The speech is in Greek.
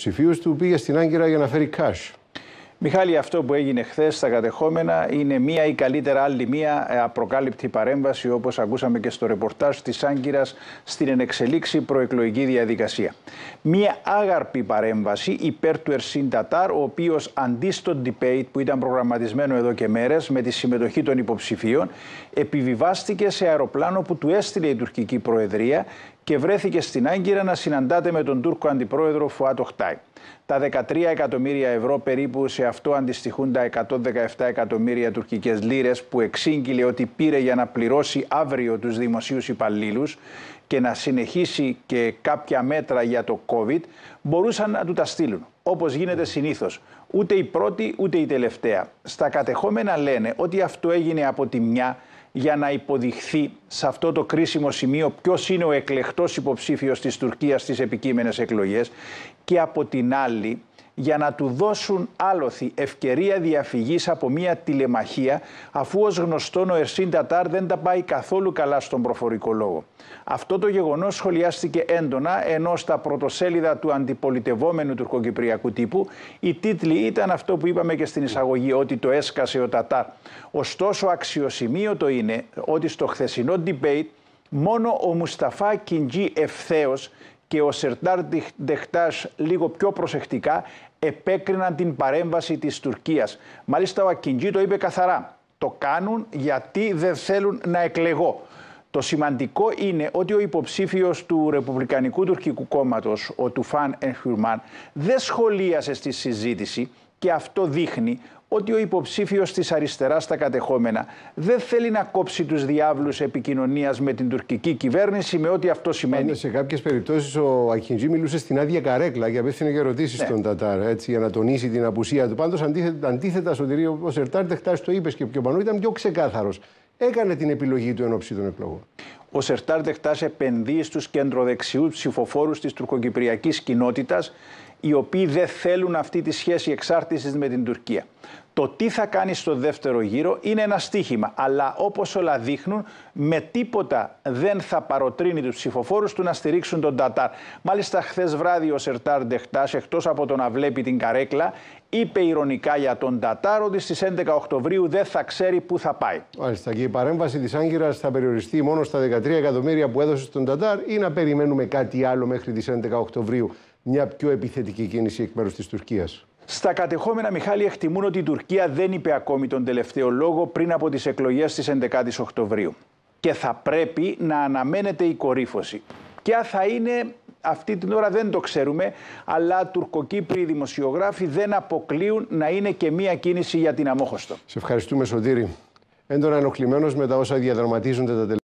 ψηφίους του πήγε στην Άγκυρα για να φέρει cash. Μιχάλη, αυτό που έγινε χθες στα κατεχόμενα είναι μία ή καλύτερα άλλη μία ε, απροκάλυπτη παρέμβαση, όπως ακούσαμε και στο ρεπορτάζ της Άγκυρας στην ενεξελίξη προεκλογική διαδικασία. Μία άγαρπη παρέμβαση υπέρ του Ερσίν Τατάρ, ο οποίος αντί στο debate που ήταν προγραμματισμένο εδώ και μέρες με τη συμμετοχή των υποψηφίων, επιβιβάστηκε σε αεροπλάνο που του έστειλε η τουρκική προεδρία και βρέθηκε στην Άγκυρα να συναντάται με τον Τούρκο Αντιπρόεδρο Φουάτ Οχτάι. Τα 13 εκατομμύρια ευρώ περίπου σε αυτό αντιστοιχούν τα 117 εκατομμύρια τουρκικές λίρες που εξήγηλε ότι πήρε για να πληρώσει αύριο τους δημοσιου υπαλλήλους και να συνεχίσει και κάποια μέτρα για το COVID, μπορούσαν να του τα στείλουν, όπως γίνεται συνήθως, Ούτε η πρώτη, ούτε η τελευταία. Στα κατεχόμενα λένε ότι αυτό έγινε από τη μια για να υποδειχθεί σε αυτό το κρίσιμο σημείο ποιος είναι ο εκλεκτός υποψήφιος της Τουρκίας στις επικείμενες εκλογές και από την άλλη για να του δώσουν άλοθη ευκαιρία διαφυγής από μια τηλεμαχία αφού ως γνωστόν ο Ερσίν Τατάρ δεν τα πάει καθόλου καλά στον προφορικό λόγο. Αυτό το γεγονός σχολιάστηκε έντονα ενώ στα πρωτοσέλιδα του αντιπολιτευόμενου τουρκοκυπριακού τύπου οι τίτλοι ήταν αυτό που είπαμε και στην εισαγωγή ότι το έσκασε ο Τατάρ. Ωστόσο αξιοσημείωτο είναι ότι στο χθεσινό debate μόνο ο Μουσταφά Κιντζή ευθέως και ο Σερτάρ Ντεχτάς λίγο πιο προσεκτικά επέκριναν την παρέμβαση της Τουρκίας. Μάλιστα ο Ακιντζή το είπε καθαρά. Το κάνουν γιατί δεν θέλουν να εκλεγώ. Το σημαντικό είναι ότι ο υποψήφιος του Ρεπουμπλικανικού Τουρκικού Κόμματος, ο Τουφάν Ενχουρμάν, δεν σχολίασε στη συζήτηση και αυτό δείχνει ότι ο υποψήφιος της αριστεράς στα κατεχόμενα δεν θέλει να κόψει τους διάβλους επικοινωνίας με την τουρκική κυβέρνηση, με ό,τι αυτό σημαίνει. σε κάποιες περιπτώσεις ο Αχιντζή μιλούσε στην άδεια καρέκλα και απέφθινε και ερωτήσεις ναι. στον Τατάρ έτσι, για να τονίσει την απουσία του. Πάντως, αντίθετα, αντίθετα Σωτηρίο, ο Σερτάρ Τεχτάς το είπες και πιο πάνω, ήταν πιο ξεκάθαρος έκανε την επιλογή του ενόψη των εκλογών. Ο Σερτάρ δεχτάσε επενδύει στους κεντροδεξιούς ψηφοφόρους της τουρκοκυπριακής κοινότητας, οι οποίοι δεν θέλουν αυτή τη σχέση εξάρτησης με την Τουρκία. Το τι θα κάνεις στο δεύτερο γύρο είναι ένα στίχημα, αλλά όπως όλα δείχνουν, με τίποτα δεν θα παροτρύνει τους ψηφοφόρους του να στηρίξουν τον Τατάρ. Μάλιστα, χθες βράδυ ο Σερτάρ Ντεχτάς, εκτός από το να βλέπει την καρέκλα, είπε ηρωνικά για τον Τατάρ ότι στις 11 Οκτωβρίου δεν θα ξέρει πού θα πάει. Μάλιστα, και η παρέμβαση της Άγκυρας θα περιοριστεί μόνο στα 13 εκατομμύρια που έδωσε στον Τατάρ ή να περιμένουμε κάτι άλλο μέχρι τις 11 Οκτωβρίου, μια πιο επιθετική κίνηση εκ μέρους της Τουρκίας. Στα κατεχόμενα, Μιχάλη, εκτιμούν ότι η Τουρκία δεν είπε ακόμη τον τελευταίο λόγο πριν από τις εκλογές της 11ης Οκτωβρίου. Και θα πρέπει να αναμένεται η κορύφωση. Ποια θα είναι αυτή την ώρα δεν το ξέρουμε, αλλά τουρκοκύπριοι δημοσιογράφοι δεν αποκλείουν να είναι και μία κίνηση για την αμόχωστο. Σε ευχαριστούμε Σωτήρη. Έντονα ενοχλημένος με τα όσα διαδραματίζονται τα τελευταία.